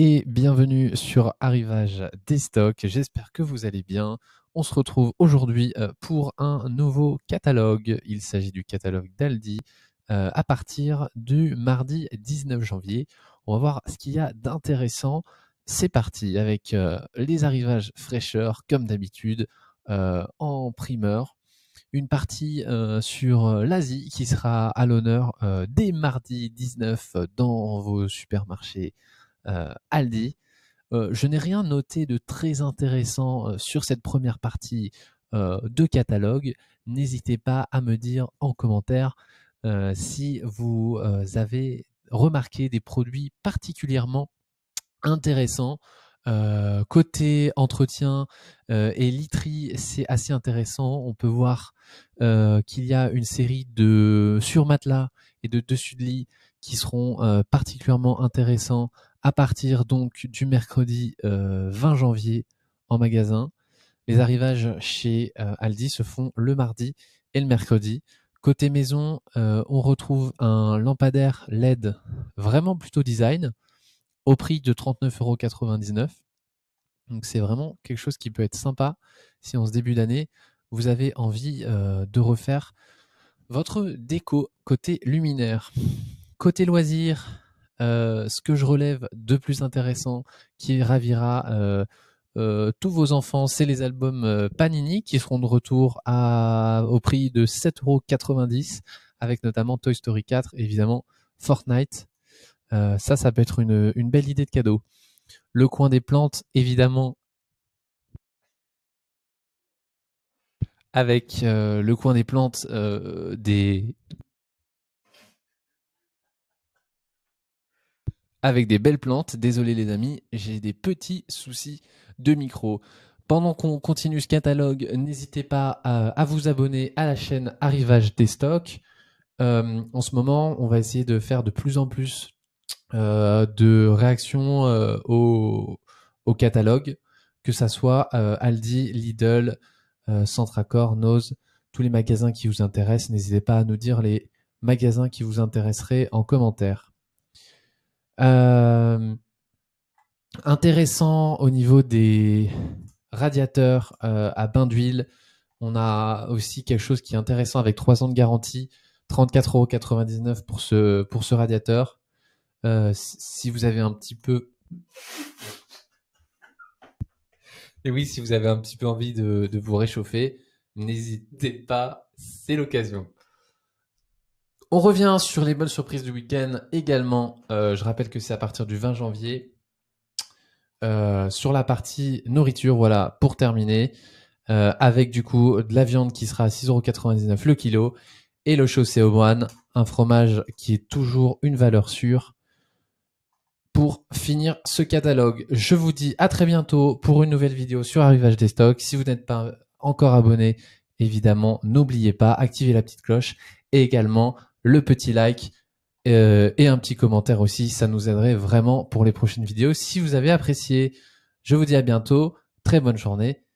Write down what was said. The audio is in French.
et bienvenue sur Arrivage des stocks. J'espère que vous allez bien. On se retrouve aujourd'hui euh, pour un nouveau catalogue. Il s'agit du catalogue d'Aldi euh, à partir du mardi 19 janvier. On va voir ce qu'il y a d'intéressant. C'est parti avec euh, les arrivages fraîcheurs comme d'habitude en primeur une partie sur l'Asie qui sera à l'honneur dès mardi 19 dans vos supermarchés euh, Aldi. Euh, je n'ai rien noté de très intéressant euh, sur cette première partie de catalogue. N'hésitez pas à me dire en commentaire si vous avez remarqué des produits particulièrement intéressants. côté entretien et literie, c'est assez intéressant. On peut voir qu'il y a une série de surmatelas et de dessus de lit qui seront particulièrement intéressants à partir donc du mercredi 20 euh, janvier en magasin. Les arrivages chez euh, Aldi se font le mardi et le mercredi. Côté maison, euh, on retrouve un lampadaire LED vraiment plutôt design au prix de 39,99€. Donc c'est vraiment quelque chose qui peut être sympa si en ce début d'année, vous avez envie de refaire votre déco côté luminaire. Côté loisirs, euh, ce que je relève de plus intéressant qui ravira euh, euh, tous vos enfants, c'est les albums Panini qui seront de retour au prix de 7,90€ avec notamment Toy Story 4 évidemment Fortnite. ça, ça peut être une, belle idée de cadeau. Le coin des plantes, évidemment, avec le coin des plantes des avec des belles plantes. Désolé les amis, j'ai des petits soucis de micro. Pendant qu'on continue ce catalogue, n'hésitez pas à, vous abonner à la chaîne Arrivage des stocks. Euh, en ce moment, on va essayer de faire de plus en plus euh, de réactions euh, au, catalogue, que ce soit Aldi, Lidl, Centracor, Nose, tous les magasins qui vous intéressent. N'hésitez pas à nous dire les magasins qui vous intéresseraient en commentaire. Euh, intéressant au niveau des radiateurs euh, à bain d'huile. On a aussi quelque chose qui est intéressant avec 3 ans de garantie, 34,99€ pour ce, pour ce radiateur. Euh, si vous avez un petit peu... Et oui, si vous avez un petit peu envie de, de vous réchauffer, n'hésitez pas, c'est l'occasion. On revient sur les bonnes surprises du week-end également. Euh, je rappelle que c'est à partir du 20 janvier. Euh, sur la partie nourriture, voilà, pour terminer, euh, avec du coup de la viande qui sera à 6,99€ le kilo et le chaussé au moine, un fromage qui est toujours une valeur sûre. Pour finir ce catalogue, je vous dis à très bientôt pour une nouvelle vidéo sur Arrivage des stocks. Si vous n'êtes pas encore abonné, évidemment, n'oubliez pas, activez la petite cloche et également le petit like euh, et un petit commentaire aussi. Ça nous aiderait vraiment pour les prochaines vidéos. Si vous avez apprécié, je vous dis à bientôt. Très bonne journée